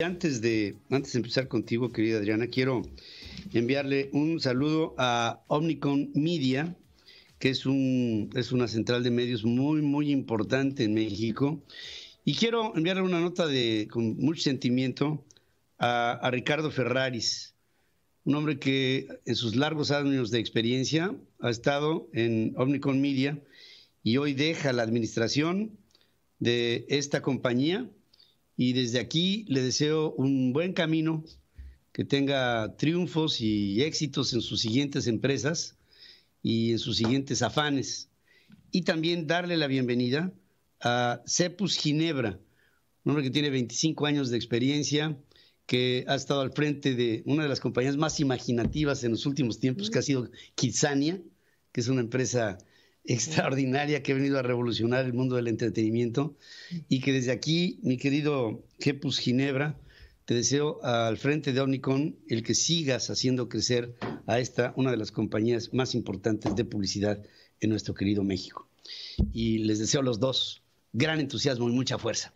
Antes de, antes de empezar contigo, querida Adriana, quiero enviarle un saludo a Omnicon Media, que es, un, es una central de medios muy, muy importante en México. Y quiero enviarle una nota de, con mucho sentimiento a, Ricardo Ferraris, un hombre que en sus largos años de experiencia ha estado en Omnicom Media y hoy deja la administración de esta compañía y desde aquí le deseo un buen camino, que tenga triunfos y éxitos en sus siguientes empresas y en sus siguientes afanes. Y también darle la bienvenida a Cepus Ginebra, un hombre que tiene 25 años de experiencia, que ha estado al frente de una de las compañías más imaginativas en los últimos tiempos, que ha sido Kitsania, que es una empresa extraordinaria que ha venido a revolucionar el mundo del entretenimiento y que desde aquí, mi querido Jepus Ginebra, te deseo al frente de Omnicon el que sigas haciendo crecer a esta, una de las compañías más importantes de publicidad en nuestro querido México. Y les deseo a los dos gran entusiasmo y mucha fuerza.